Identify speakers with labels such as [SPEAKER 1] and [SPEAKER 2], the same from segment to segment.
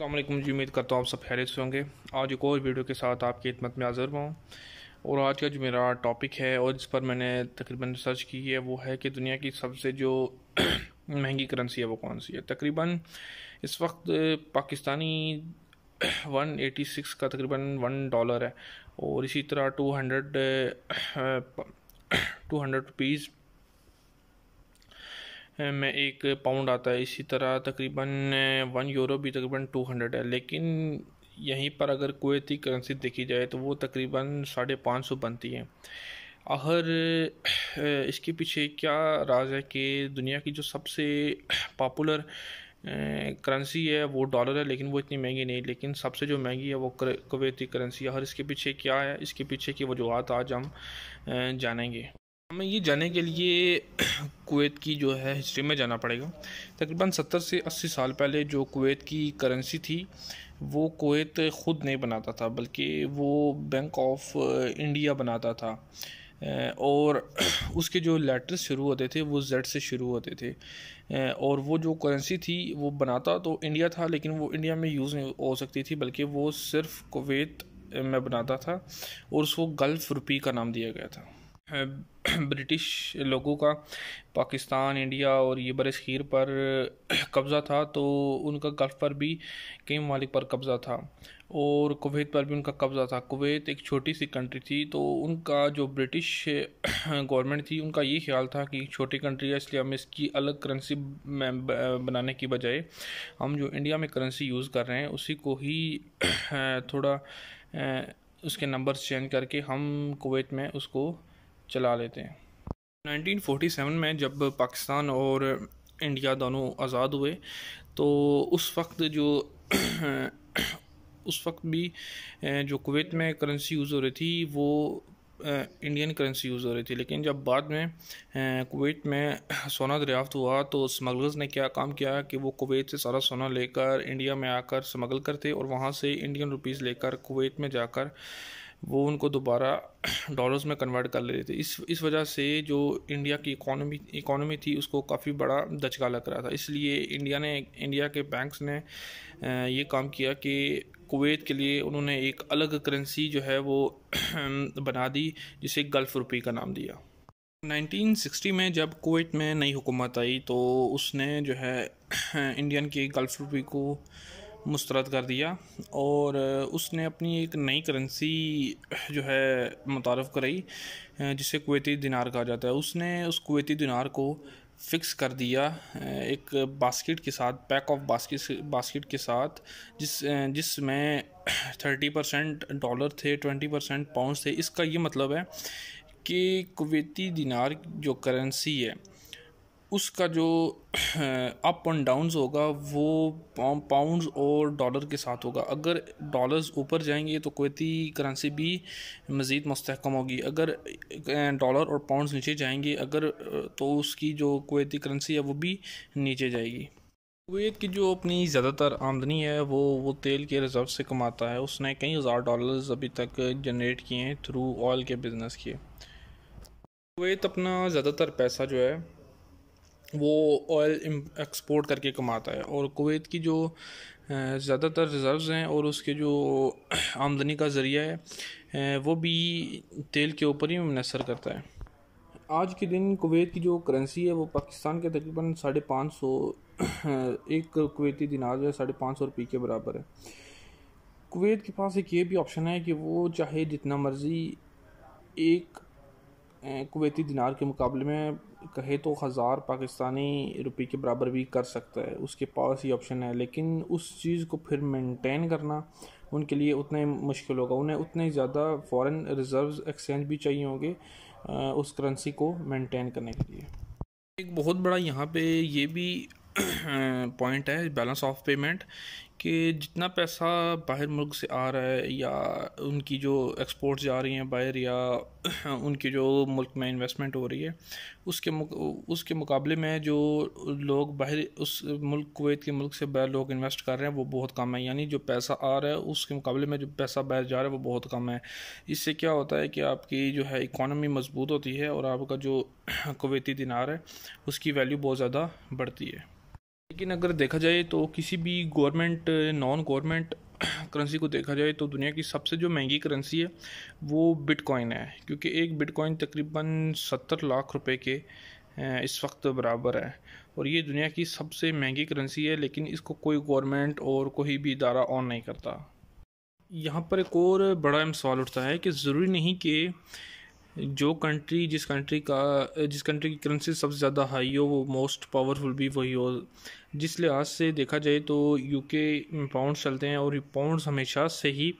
[SPEAKER 1] अल्लाम जी उम्मीद करता हूँ आप सब खैरियत से होंगे आज एक और वीडियो के साथ आपकी खिदमत में हाजिर हुआ और आज का जो मेरा टॉपिक है और जिस पर मैंने तकरीबन रिसर्च की है वो है कि दुनिया की सबसे जो महंगी करेंसी है वो कौन सी है तकरीबन इस वक्त पाकिस्तानी 186 का तकरीबन वन डॉलर है और इसी तरह टू टू हंड्रेड रुपीज़ में एक पाउंड आता है इसी तरह तकरीबन वन यूरो भी तकरीबन टू हंड्रेड है लेकिन यहीं पर अगर कुवैती करेंसी देखी जाए तो वो तकरीबन साढ़े पाँच सौ बनती है आखिर इसके पीछे क्या राज है कि दुनिया की जो सबसे पॉपुलर करेंसी है वो डॉलर है लेकिन वो इतनी महंगी नहीं लेकिन सबसे जो महंगी है वो कुवैती करेंसी है और इसके पीछे क्या है इसके पीछे की वजूहत आज हम जानेंगे हमें ये जाने के लिए कुवैत की जो है हिस्ट्री में जाना पड़ेगा तकरीबन सत्तर से अस्सी साल पहले जो कुवैत की करेंसी थी वो कुवैत ख़ुद नहीं बनाता था बल्कि वो बैंक ऑफ इंडिया बनाता था और उसके जो लेटर्स शुरू होते थे वो जेड से शुरू होते थे और वो जो करेंसी थी वो बनाता तो इंडिया था लेकिन वो इंडिया में यूज़ नहीं हो सकती थी बल्कि वो सिर्फ कुवैत में बनाता था और उसको गल्फ़ रुपी का नाम दिया गया था ब्रिटिश लोगों का पाकिस्तान इंडिया और ये बरसीर पर कब्ज़ा था तो उनका गल्फ़ पर भी कई ममालिक पर कब्ज़ा था और कुवैत पर भी उनका कब्ज़ा था कुवैत एक छोटी सी कंट्री थी तो उनका जो ब्रिटिश गवर्नमेंट थी उनका ये ख्याल था कि छोटी कंट्री है इसलिए हम इसकी अलग करेंसी बनाने की बजाय हम जो इंडिया में करेंसी यूज़ कर रहे हैं उसी को ही थोड़ा उसके नंबर्स चेंज करके हम कुवैत में उसको चला लेते हैं 1947 में जब पाकिस्तान और इंडिया दोनों आज़ाद हुए तो उस वक्त जो उस वक्त भी जो कुवैत में करेंसी यूज़ हो रही थी वो इंडियन करेंसी यूज़ हो रही थी लेकिन जब बाद में कुवैत में सोना दरियाफ्त हुआ तो स्मगलर्स ने क्या काम किया कि वो कुवैत से सारा सोना लेकर इंडिया में आकर स्मगल करते और वहाँ से इंडियन रुपीस लेकर कुवैत में जाकर वो उनको दोबारा डॉलर्स में कन्वर्ट कर ले रहे थे इस इस वजह से जो इंडिया की इकोनॉमी इकोनॉमी थी उसको काफ़ी बड़ा दचका लग रहा था इसलिए इंडिया ने इंडिया के बैंक्स ने ये काम किया कि कुवैत के लिए उन्होंने एक अलग करेंसी जो है वो बना दी जिसे गल्फ़ रुपये का नाम दिया 1960 में जब कुवैत में नई हुकूमत आई तो उसने जो है इंडियन की गल्फ़ रुपये को मुस्तरद कर दिया और उसने अपनी एक नई करेंसी जो है मुतारफ़ कराई जिसे कुवैती दिनार कहा जाता है उसने उस कुवैती दिनार को फ़िक्स कर दिया एक बास्केट के साथ पैक ऑफ बास्केट बास्केट के साथ जिस जिसमें थर्टी परसेंट डॉलर थे ट्वेंटी परसेंट पाउंड थे इसका ये मतलब है कि कुवैती दिनार जो करेंसी है उसका जो अप एंड डाउन्स होगा वो पाउंड्स और डॉलर के साथ होगा अगर डॉलर्स ऊपर जाएंगे तो कोती करेंसी भी मज़ीद मस्तकम होगी अगर डॉलर और पाउंड्स नीचे जाएंगे अगर तो उसकी जो कोती करेंसी है वो भी नीचे जाएगी कुवैत की जो अपनी ज़्यादातर आमदनी है वो वो तेल के रिजर्व से कमाता है उसने कई हज़ार डॉलर्स अभी तक जनरेट किए हैं थ्रू ऑयल के बिज़नेस किए कुवैत अपना ज़्यादातर पैसा जो है वो ऑयल एक्सपोर्ट करके कमाता है और कुवैत की जो ज़्यादातर रिज़र्व्स हैं और उसके जो आमदनी का ज़रिया है वो भी तेल के ऊपर ही मुनसर करता है आज के दिन कुवैत की जो करेंसी है वो पाकिस्तान के तकरीबन साढ़े पाँच सौ एक कुवैती दिनार जो है साढ़े पाँच सौ रुपये के बराबर है कुवैत के पास एक ये भी ऑप्शन है कि वो चाहे जितना मर्ज़ी एक कुवैती दिनार के मुकाबले में कहे तो हज़ार पाकिस्तानी रुपये के बराबर भी कर सकता है उसके पास ही ऑप्शन है लेकिन उस चीज़ को फिर मेंटेन करना उनके लिए उतने मुश्किल होगा उन्हें उतने ज़्यादा फॉरेन रिजर्व्स एक्सचेंज भी चाहिए होंगे उस करेंसी को मेंटेन करने के लिए एक बहुत बड़ा यहाँ पे ये भी पॉइंट है बैलेंस ऑफ पेमेंट कि जितना पैसा बाहर मुल्क से आ रहा है या उनकी जो एक्सपोर्ट्स जा रही हैं बाहर या उनकी जो मुल्क में इन्वेस्टमेंट हो रही है उसके मुक, उसके मुकाबले में जो लोग बाहर उस मुल्क कुवैत के मुल्क से बाहर लोग इन्वेस्ट कर रहे हैं वो बहुत कम है यानी जो पैसा आ रहा है उसके मुकाबले में जो पैसा बाहर जा रहा है वो बहुत कम है इससे क्या होता है कि आपकी जो है इकानमी मजबूत होती है और आपका जो कुवैती दिनार है उसकी वैल्यू बहुत ज़्यादा बढ़ती है लेकिन अगर देखा जाए तो किसी भी गवर्नमेंट नॉन गवर्नमेंट करेंसी को देखा जाए तो दुनिया की सबसे जो महंगी करेंसी है वो बिटकॉइन है क्योंकि एक बिटकॉइन तकरीबन सत्तर लाख रुपए के इस वक्त बराबर है और ये दुनिया की सबसे महंगी करेंसी है लेकिन इसको कोई गवर्नमेंट और कोई भी इदारा ऑन नहीं करता यहाँ पर एक और बड़ा अहम सवाल उठता है कि ज़रूरी नहीं कि जो कंट्री जिस कंट्री का जिस कंट्री की करेंसी सबसे ज़्यादा हाई हो वो मोस्ट पावरफुल भी वही हो जिस लिहाज से देखा जाए तो यूके में पाउंड्स चलते हैं और पाउंड्स हमेशा से ही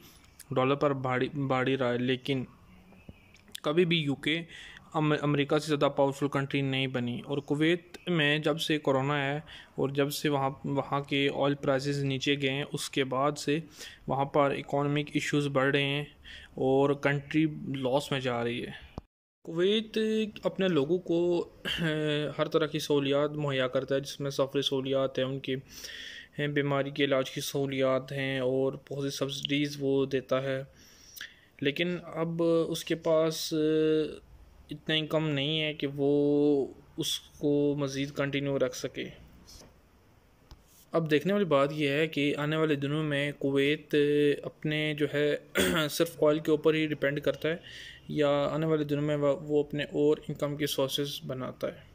[SPEAKER 1] डॉलर पर भाड़ी भाड़ी रहा है लेकिन कभी भी यूके अमेरिका से ज़्यादा पावरफुल कंट्री नहीं बनी और कुवैत में जब से कोरोना है और जब से वहाँ वहाँ के ऑयल प्राइसेस नीचे गए हैं उसके बाद से वहाँ पर इकोनॉमिक इश्यूज बढ़ रहे हैं और कंट्री लॉस में जा रही है कुवैत अपने लोगों को हर तरह की सहूलियात मुहैया करता है जिसमें सफरी सहूलियात है उनकी हैं बीमारी के इलाज की सहूलियात हैं और बहुत सी सब्सिडीज़ वो देता है लेकिन अब उसके पास इतना इनकम नहीं है कि वो उसको मज़ीद कंटिन्यू रख सके अब देखने वाली बात यह है कि आने वाले दिनों में कुवैत अपने जो है सिर्फ ऑयल के ऊपर ही डिपेंड करता है या आने वाले दिनों में वो अपने और इनकम के सोर्सेज बनाता है